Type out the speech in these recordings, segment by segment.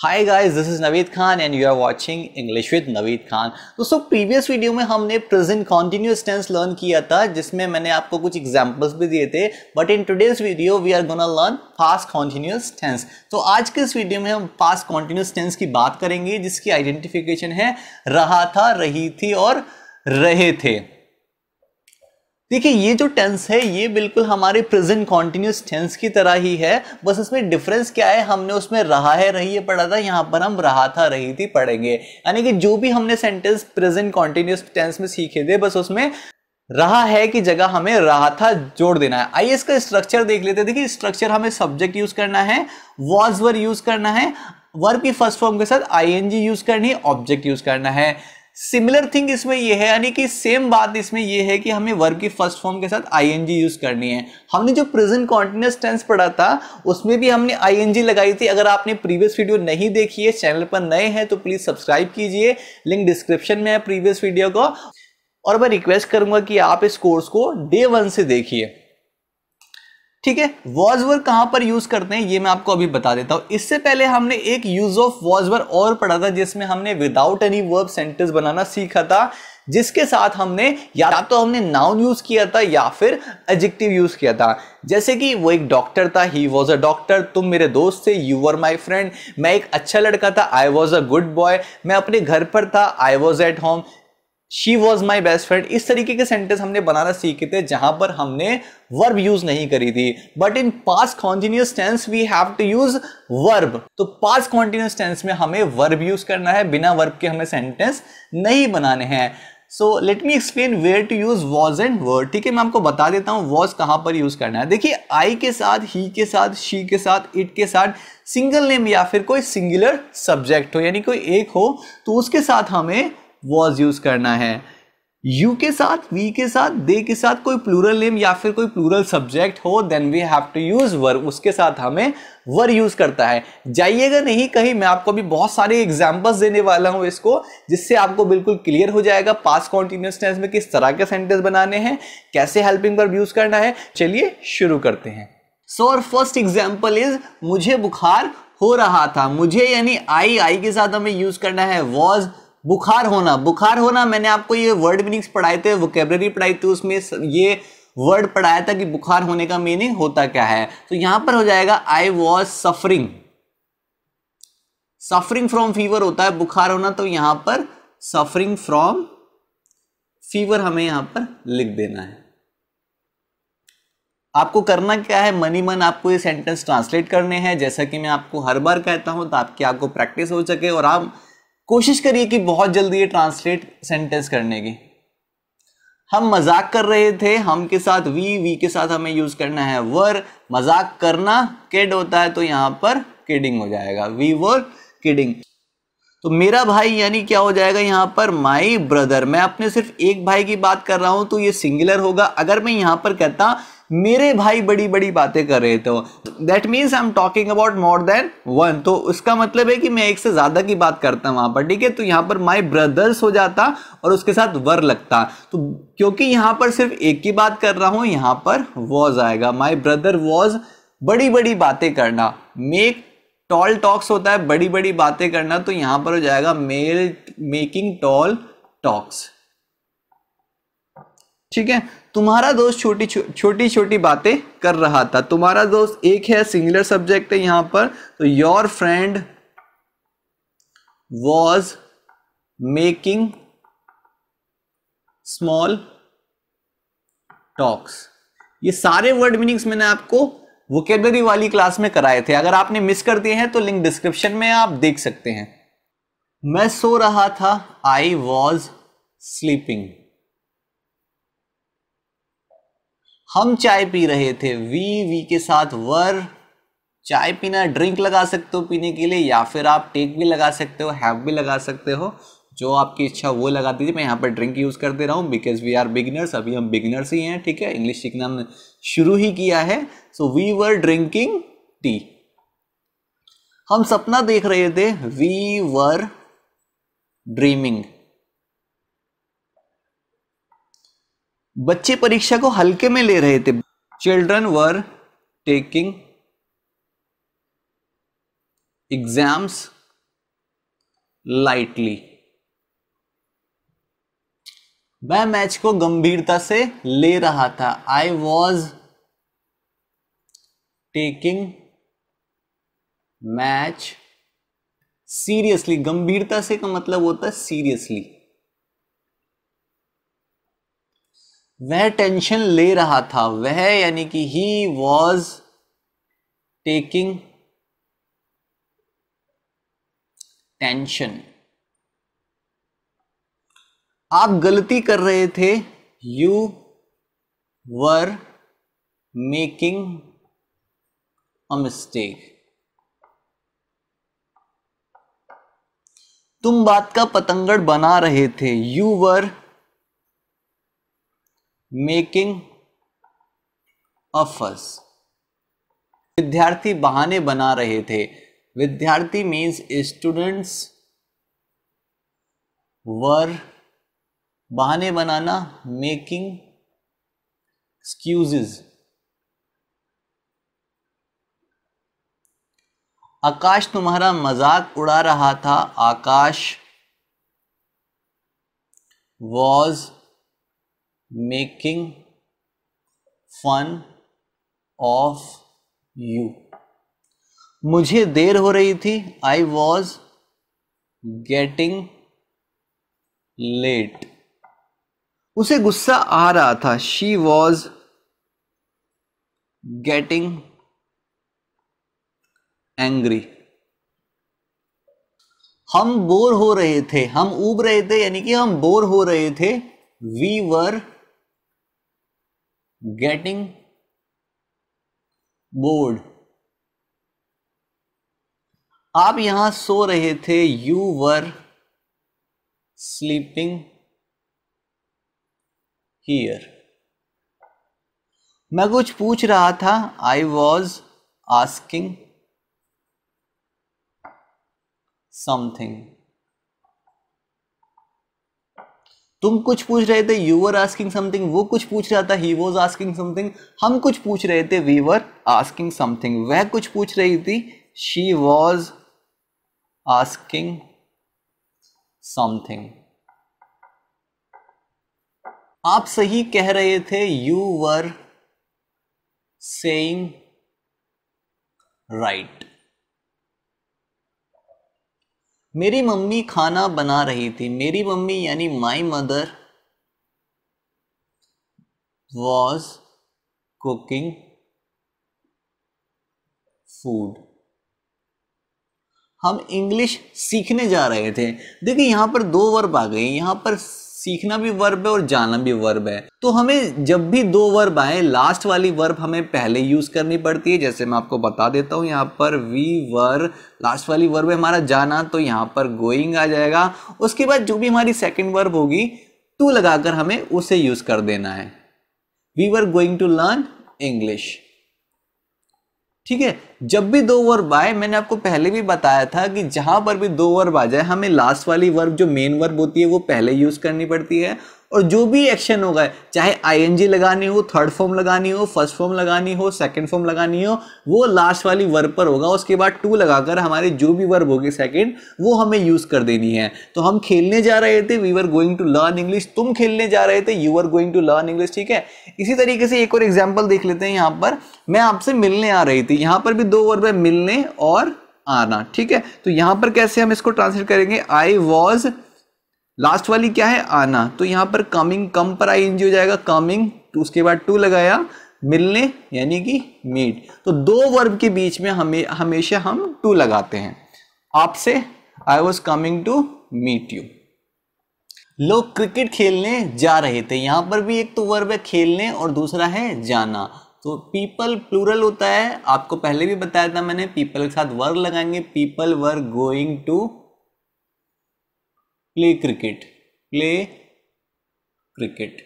hi guys this is Naveed Khan and you are watching English with Naveed Khan दोस्तों previous video में हमने present continuous tense learn किया था जिसमें मैंने आपको कुछ एग्जांपल्स भी दिए थे but in today's video we are gonna learn past continuous tense तो आज के इस वीडियो में हम पास्ट कॉन्टिन्यूस टेंस की बात करेंगे जिसकी आइडेंटिफिकेशन है रहा था रही थी और रहे थे देखिए ये जो टेंस है ये बिल्कुल हमारे प्रेजेंट कॉन्टिन्यूस टेंस की तरह ही है बस इसमें डिफरेंस क्या है हमने उसमें रहा है रही है पढ़ा था यहाँ पर हम रहा था रही थी पढ़ेंगे यानी कि जो भी हमने सेंटेंस प्रेजेंट कॉन्टिन्यूस टेंस में सीखे थे बस उसमें रहा है की जगह हमें रहा था जोड़ देना है आइए इसका स्ट्रक्चर देख लेते हैं देखिए स्ट्रक्चर हमें सब्जेक्ट यूज करना है वॉज वर यूज करना है वर्ब की फर्स्ट फॉर्म के साथ आई यूज करनी है ऑब्जेक्ट यूज करना है सिमिलर थिंग इसमें यह है यानी कि सेम बात इसमें यह है कि हमें वर्ब की फर्स्ट फॉर्म के साथ आईएनजी यूज करनी है हमने जो प्रेजेंट कॉन्टिन्यूस टेंस पढ़ा था उसमें भी हमने आईएनजी लगाई थी अगर आपने प्रीवियस वीडियो नहीं देखी है चैनल पर नए हैं तो प्लीज सब्सक्राइब कीजिए लिंक डिस्क्रिप्शन में है प्रीवियस वीडियो को और मैं रिक्वेस्ट करूंगा कि आप इस कोर्स को डे वन से देखिए ठीक है वॉज वर्ब कहाँ पर यूज करते हैं ये मैं आपको अभी बता देता हूँ इससे पहले हमने एक यूज ऑफ वॉज वर्ब और पढ़ा था जिसमें हमने विदाउट एनी वर्ब सेंटेंस बनाना सीखा था जिसके साथ हमने या तो हमने नाउन यूज किया था या फिर एडजेक्टिव यूज किया था जैसे कि वो एक डॉक्टर था ही वॉज अ डॉक्टर तुम मेरे दोस्त थे यू आर माई फ्रेंड मैं एक अच्छा लड़का था I was a good boy मैं अपने घर पर था I was at home she was my best friend इस तरीके के सेंटेंस हमने बनाना सीखे थे जहां पर हमने वर्ब यूज नहीं करी थी but in past continuous tense we have to use verb तो पास्ट कॉन्टिन्यूस टेंस में हमें वर्ब यूज करना है बिना वर्ब के हमें सेंटेंस नहीं बनाने हैं so let me explain where to use was and word ठीक है मैं आपको बता देता हूँ वॉज कहाँ पर यूज करना है देखिए आई के साथ ही के साथ शी के साथ इट के साथ सिंगल नेम या फिर कोई सिंगुलर सब्जेक्ट हो यानी कोई एक हो तो उसके साथ हमें वॉज यूज़ करना है यू के साथ वी के साथ दे के साथ कोई प्लूरल नेम या फिर कोई प्लूरल सब्जेक्ट हो then we have to use were उसके साथ हमें वर यूज़ करता है जाइएगा नहीं कहीं मैं आपको भी बहुत सारे एग्जाम्पल्स देने वाला हूँ इसको जिससे आपको बिल्कुल क्लियर हो जाएगा पास कॉन्टिन्यूस टेंस में किस तरह के सेंटेंस बनाने हैं कैसे हेल्पिंग वर्ब यूज़ करना है चलिए शुरू करते हैं सो और फर्स्ट एग्जाम्पल इज मुझे बुखार हो रहा था मुझे यानी आई आई के साथ हमें यूज़ करना है वॉज बुखार होना बुखार होना मैंने आपको ये वर्ड मीनिंग्स पढ़ाए थे वोकेबलरी पढ़ाई थी उसमें ये वर्ड पढ़ाया था कि बुखार होने का मीनिंग होता क्या है तो यहां पर हो जाएगा I was suffering suffering from fever होता है बुखार होना तो यहां पर सफरिंग फ्रॉम फीवर हमें यहां पर लिख देना है आपको करना क्या है मनी मन आपको ये सेंटेंस ट्रांसलेट करने हैं जैसा कि मैं आपको हर बार कहता हूं ताकि आपको प्रैक्टिस हो सके और आप कोशिश करिए कि बहुत जल्दी ये ट्रांसलेट सेंटेंस करने की हम मजाक कर रहे थे हम के साथ वी वी के साथ हमें यूज करना है वर मजाक करना किड होता है तो यहां पर किडिंग हो जाएगा वी वर किडिंग तो मेरा भाई यानी क्या हो जाएगा यहां पर माई ब्रदर मैं अपने सिर्फ एक भाई की बात कर रहा हूं तो ये सिंगुलर होगा अगर मैं यहां पर कहता मेरे भाई बड़ी बड़ी बातें कर रहे थे that means I am talking about more than one तो उसका मतलब है कि मैं एक से ज़्यादा की बात करता वहां पर ठीक है तो यहाँ पर माई ब्रदर्स हो जाता और उसके साथ वर लगता तो क्योंकि यहाँ पर सिर्फ एक की बात कर रहा हूँ यहाँ पर वॉज आएगा माई ब्रदर वॉज बड़ी बड़ी बातें करना मेक टॉल टॉक्स होता है बड़ी बड़ी बातें करना तो यहां पर हो जाएगा मेल मेकिंग टॉल टॉक्स ठीक है तुम्हारा दोस्त छोटी छोटी छोटी बातें कर रहा था तुम्हारा दोस्त एक है सिंगुलर सब्जेक्ट है यहां पर तो your friend was making small talks ये सारे वर्ड मीनिंग्स मैंने आपको वोकेबलरी वाली क्लास में कराए थे अगर आपने मिस कर दिए हैं तो लिंक डिस्क्रिप्शन में आप देख सकते हैं मैं सो रहा था आई वॉज स्लीपिंग हम चाय पी रहे थे वी वी के साथ वर चाय पीना ड्रिंक लगा सकते हो पीने के लिए या फिर आप टेक भी लगा सकते हो हैव भी लगा सकते हो जो आपकी इच्छा वो लगा दीजिए मैं यहाँ पर ड्रिंक यूज़ कर दे रहा हूँ बिकॉज वी आर बिगनर्स अभी हम बिगनर्स ही हैं ठीक है इंग्लिश सीखना हमने शुरू ही किया है so we were drinking tea हम सपना देख रहे थे वी वर ड्रीमिंग बच्चे परीक्षा को हल्के में ले रहे थे children were taking exams lightly मैं मैच को गंभीरता से ले रहा था I was taking match seriously गंभीरता से का मतलब होता है सीरियसली वह टेंशन ले रहा था वह यानी कि ही वॉज टेकिंग टेंशन आप गलती कर रहे थे you were making a mistake तुम बात का पतंगड़ बना रहे थे यू वर मेकिंग अ विद्यार्थी बहाने बना रहे थे विद्यार्थी मीन्स स्टूडेंट्स वर बहाने बनाना मेकिंग एक्सक्यूजेज आकाश तुम्हारा मजाक उड़ा रहा था Akash was making fun of you मुझे देर हो रही थी आई वॉज गेटिंग लेट उसे गुस्सा आ रहा था शी वॉज गेटिंग एंग्री हम बोर हो रहे थे हम उब रहे थे यानी कि हम बोर हो रहे थे वी वर getting बोर्ड आप यहां सो रहे थे यू वर स्लीपिंग here मैं कुछ पूछ रहा था आई वॉज आस्किंग समथिंग तुम कुछ पूछ रहे थे यू वर आस्किंग समथिंग वो कुछ पूछ रहा था ही वॉज आस्किंग समथिंग हम कुछ पूछ रहे थे वी वर आस्किंग समथिंग वह कुछ पूछ रही थी शी वॉज आस्किंग समथिंग आप सही कह रहे थे यू वर सेइंग राइट मेरी मम्मी खाना बना रही थी मेरी मम्मी यानी my mother was cooking food हम इंग्लिश सीखने जा रहे थे देखिए यहां पर दो वर्ब आ गए यहाँ पर सीखना भी वर्ब है और जाना भी वर्ब है तो हमें जब भी दो वर्ब आए लास्ट वाली वर्ब हमें पहले यूज करनी पड़ती है जैसे मैं आपको बता देता हूँ यहाँ पर वी वर लास्ट वाली वर्ब है हमारा जाना तो यहाँ पर गोइंग आ जाएगा उसके बाद जो भी हमारी सेकेंड वर्ब होगी टू लगाकर हमें उसे यूज कर देना है we were going to learn English ठीक है जब भी दो वर्ब आए मैंने आपको पहले भी बताया था कि जहां पर भी दो वर्ब आ जाए हमें लास्ट वाली वर्ब जो मेन वर्ब होती है वो पहले यूज करनी पड़ती है और जो भी एक्शन होगा चाहे आईएनजी लगानी हो थर्ड फॉर्म लगानी हो फर्स्ट फॉर्म लगानी हो सेकंड फॉर्म लगानी हो वो लास्ट वाली वर्ब पर होगा उसके बाद टू लगाकर हमारे जो भी वर्ब होगी सेकंड वो हमें यूज़ कर देनी है तो हम खेलने जा रहे थे we are going to learn English तुम खेलने जा रहे थे you are going to learn English ठीक है इसी तरीके से एक और एग्जाम्पल देख लेते हैं यहाँ पर मैं आपसे मिलने आ रही थी यहाँ पर भी दो वर्ब है मिलने और आना ठीक है तो यहाँ पर कैसे हम इसको ट्रांसलेट करेंगे आई वॉज लास्ट वाली क्या है आना तो यहाँ पर कमिंग कम पर आई हो जाएगा कमिंग तो उसके बाद टू लगाया मिलने यानी कि मीट तो दो वर्ब के बीच में हमे, हमेशा हम टू लगाते हैं आपसे I was coming to meet you लोग क्रिकेट खेलने जा रहे थे यहां पर भी एक तो वर्ब है खेलने और दूसरा है जाना तो पीपल प्लूरल होता है आपको पहले भी बताया था मैंने पीपल के साथ वर्ग लगाएंगे people were going to play cricket play cricket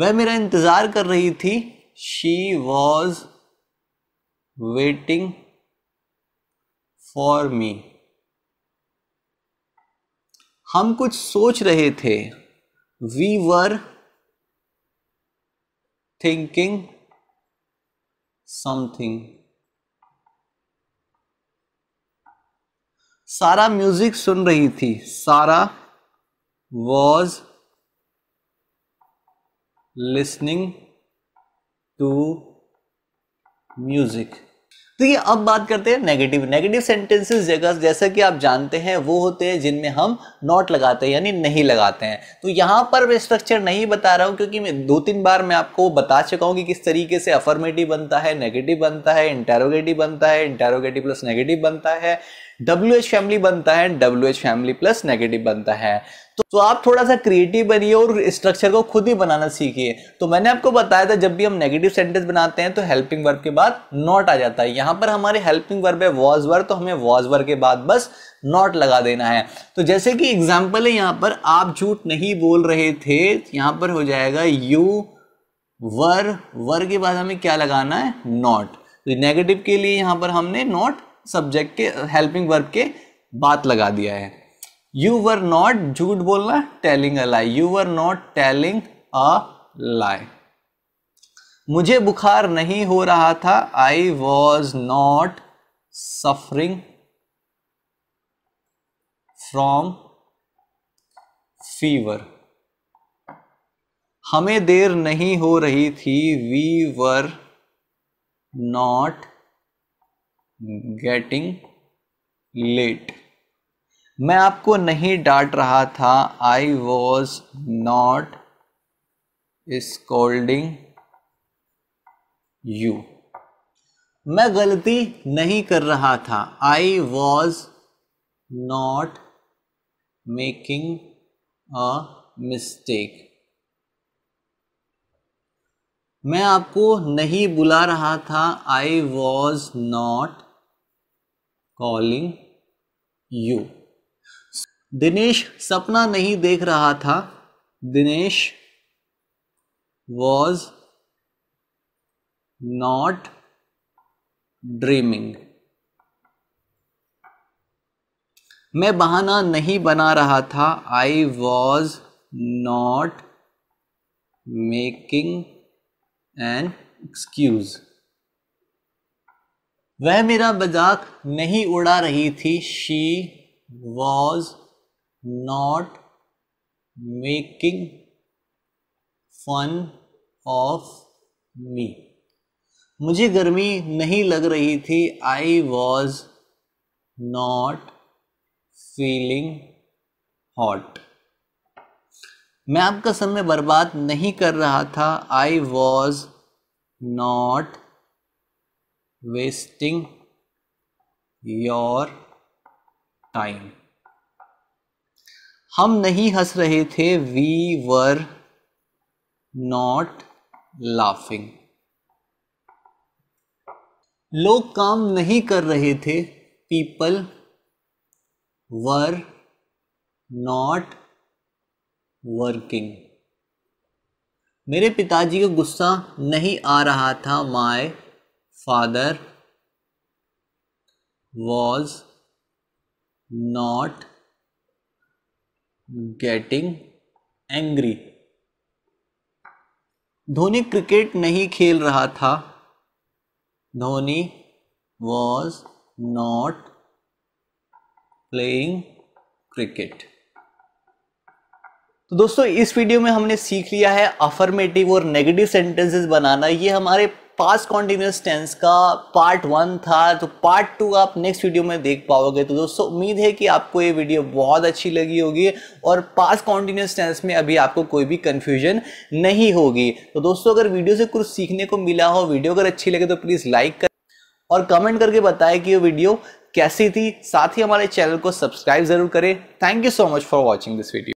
वह मेरा इंतजार कर रही थी she was waiting for me हम कुछ सोच रहे थे we were thinking something Sara music सुन रही थी सारा वॉज लिसनिंग टू म्यूजिक तो ये अब बात करते हैं नेगेटिव नेगेटिव सेंटेंसेस जगह जैसा कि आप जानते हैं वो होते हैं जिनमें हम नॉट लगाते हैं यानी नहीं लगाते हैं तो यहाँ पर मैं स्ट्रक्चर नहीं बता रहा हूँ क्योंकि मैं दो तीन बार मैं आपको बता चुका हूँ कि किस तरीके से अफर्मेटिव बनता है नेगेटिव बनता है इंटेरोगेटिव बनता है इंटेरोगेटिव प्लस नेगेटिव बनता है डब्ल्यू एच फैमिली बनता है W H family plus negative बनता है तो, तो आप थोड़ा सा क्रिएटिव बनिए और स्ट्रक्चर को खुद ही बनाना सीखिए तो मैंने आपको बताया था जब भी हम नेगेटिव सेंटेंस बनाते हैं तो हेल्पिंग वर्ब के बाद नॉट आ जाता है यहाँ पर हमारे हेल्पिंग वर्ब है वॉज वर्ब तो हमें वॉज वर्ब के बाद बस नॉट लगा देना है तो जैसे कि एग्जाम्पल है यहाँ पर आप झूठ नहीं बोल रहे थे यहाँ पर हो जाएगा यू वर वर के बाद हमें क्या लगाना है नॉट नेगेटिव तो के लिए यहाँ पर हमने नॉट सब्जेक्ट के हेल्पिंग वर्ब के बात लगा दिया है यू वर नॉट झूठ बोलना telling a lie you were not telling a lie मुझे बुखार नहीं हो रहा था I was not suffering from fever हमें देर नहीं हो रही थी we were not getting late मैं आपको नहीं डांट रहा था I was not scolding you मैं गलती नहीं कर रहा था I was not making a mistake मैं आपको नहीं बुला रहा था I was not calling you Dinesh सपना नहीं देख रहा था दिनेश वॉज नॉट ड्रीमिंग मैं बहाना नहीं बना रहा था I was not making an excuse वह मेरा मजाक नहीं उड़ा रही थी she was not making fun of me मुझे गर्मी नहीं लग रही थी I was not feeling hot मैं आपका समय बर्बाद नहीं कर रहा था I was not wasting your time हम नहीं हंस रहे थे वी वर नॉट लाफिंग लोग काम नहीं कर रहे थे पीपल वर नॉट वर्किंग मेरे पिताजी को गुस्सा नहीं आ रहा था my father was not getting angry Dhoni cricket नहीं खेल रहा था Dhoni was not playing cricket तो दोस्तों इस वीडियो में हमने सीख लिया है अफर्मेटिव और नेगेटिव सेंटेंसेस बनाना ये हमारे पास्ट कॉन्टिन्यूस टेंस का पार्ट वन था तो पार्ट टू आप नेक्स्ट वीडियो में देख पाओगे तो दोस्तों उम्मीद है कि आपको ये वीडियो बहुत अच्छी लगी होगी और पास्ट कॉन्टिन्यूस टेंस में अभी आपको कोई भी कन्फ्यूजन नहीं होगी तो दोस्तों अगर वीडियो से कुछ सीखने को मिला हो वीडियो अगर अच्छी लगे तो प्लीज़ लाइक कर और कमेंट करके बताएं कि ये वीडियो कैसी थी साथ ही हमारे चैनल को सब्सक्राइब जरूर करें thank you so much for watching this video